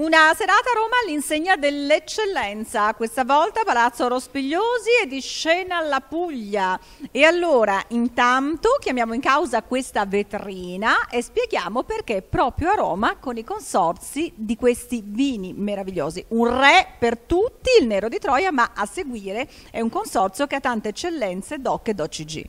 Una serata a Roma all'insegna dell'eccellenza, questa volta Palazzo Rospigliosi e di scena alla Puglia. E allora, intanto, chiamiamo in causa questa vetrina e spieghiamo perché proprio a Roma, con i consorzi di questi vini meravigliosi, un re per tutti, il Nero di Troia, ma a seguire è un consorzio che ha tante eccellenze DOC e OCG.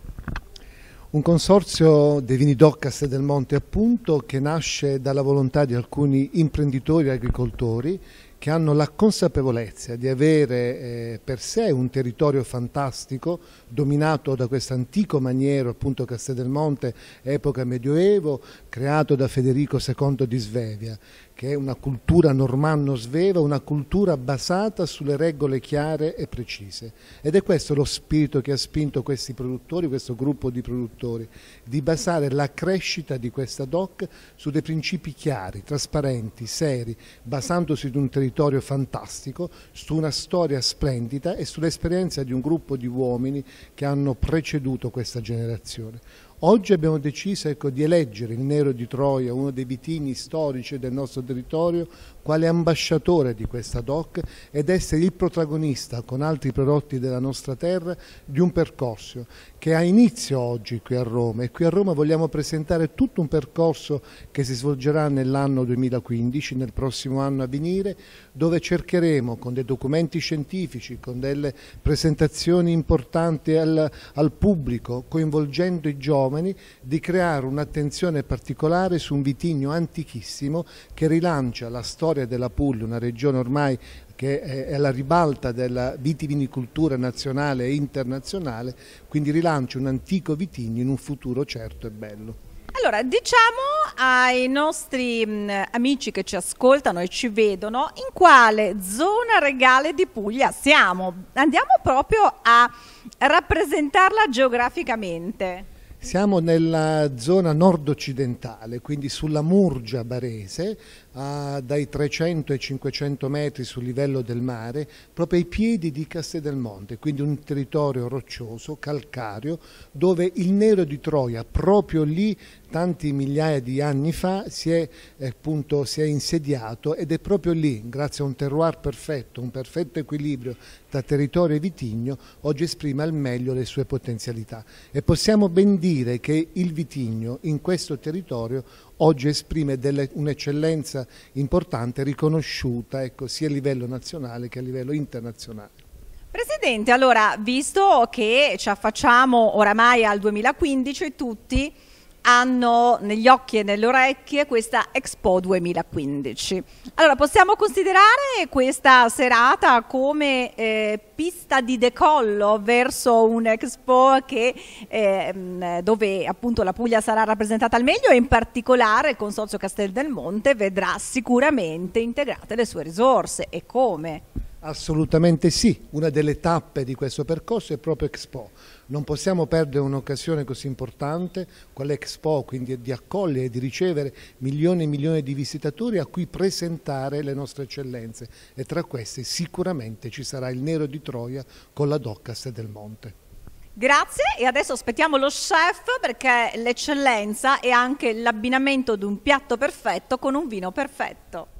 Un consorzio dei vini d'Occas e del Monte appunto che nasce dalla volontà di alcuni imprenditori e agricoltori che hanno la consapevolezza di avere eh, per sé un territorio fantastico dominato da questo antico maniero appunto Castel del Monte, epoca medioevo, creato da Federico II di Svevia che è una cultura normanno-sveva, una cultura basata sulle regole chiare e precise. Ed è questo lo spirito che ha spinto questi produttori, questo gruppo di produttori, di basare la crescita di questa DOC su dei principi chiari, trasparenti, seri, basandosi su un territorio fantastico, su una storia splendida e sull'esperienza di un gruppo di uomini che hanno preceduto questa generazione. Oggi abbiamo deciso ecco, di eleggere il Nero di Troia, uno dei vitigni storici del nostro territorio, quale ambasciatore di questa DOC ed essere il protagonista con altri prodotti della nostra terra di un percorso che ha inizio oggi qui a Roma e qui a Roma vogliamo presentare tutto un percorso che si svolgerà nell'anno 2015, nel prossimo anno a venire, dove cercheremo con dei documenti scientifici, con delle presentazioni importanti al, al pubblico, coinvolgendo i giovani, di creare un'attenzione particolare su un vitigno antichissimo che rilancia la storia storia della Puglia, una regione ormai che è alla ribalta della vitivinicoltura nazionale e internazionale, quindi rilanci un antico vitigno in un futuro certo e bello. Allora, diciamo ai nostri mh, mm, amici che ci ascoltano e ci vedono in quale zona regale di Puglia siamo. Andiamo proprio a rappresentarla geograficamente. Siamo nella zona nord-occidentale, quindi sulla Murgia barese, a, dai 300 ai 500 metri sul livello del mare, proprio ai piedi di Castel quindi un territorio roccioso, calcareo, dove il nero di Troia proprio lì tanti migliaia di anni fa si è, eh, appunto, si è insediato ed è proprio lì, grazie a un terroir perfetto, un perfetto equilibrio tra territorio e vitigno, oggi esprime al meglio le sue potenzialità. E possiamo ben dire che il vitigno in questo territorio oggi esprime un'eccellenza importante riconosciuta ecco, sia a livello nazionale che a livello internazionale. Presidente, allora, visto che ci affacciamo oramai al 2015 tutti, hanno negli occhi e nelle orecchie questa Expo 2015. Allora, possiamo considerare questa serata come eh, pista di decollo verso un'Expo che, eh, dove appunto la Puglia sarà rappresentata al meglio e in particolare il Consorzio Castel del Monte vedrà sicuramente integrate le sue risorse e come? Assolutamente sì, una delle tappe di questo percorso è proprio Expo. Non possiamo perdere un'occasione così importante, quale Expo, quindi di accogliere e di ricevere milioni e milioni di visitatori a cui presentare le nostre eccellenze e tra queste sicuramente ci sarà il Nero di Troia con la Doccas del Monte. Grazie e adesso aspettiamo lo chef perché l'eccellenza è anche l'abbinamento di un piatto perfetto con un vino perfetto.